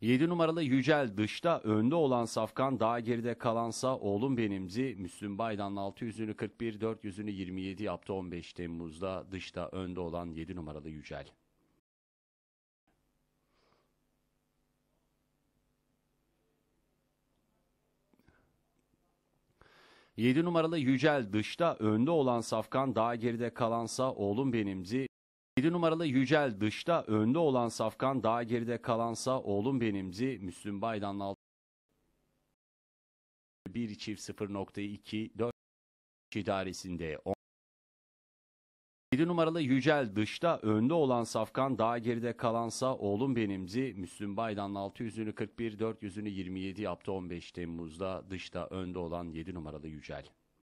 7 numaralı Yücel dışta önde olan Safkan daha geride kalansa oğlum benimzi. Müslüm Baydan 600'ünü 41, 400'ünü 27 yaptı 15 Temmuz'da dışta önde olan 7 numaralı Yücel. Yedi numaralı Yücel dışta önde olan Safkan daha geride kalansa oğlum benimzi. 7 numaralı Yücel dışta önde olan Safkan daha geride kalansa oğlum benimzi Müslüm Baydan'ın altı 1 çift 0.2 4 idaresinde 10 7 numaralı Yücel dışta önde olan Safkan daha geride kalansa oğlum benimzi Müslüm Baydan'ın 600'ünü 41 400'ünü 27 yaptı 15 Temmuz'da dışta önde olan 7 numaralı Yücel.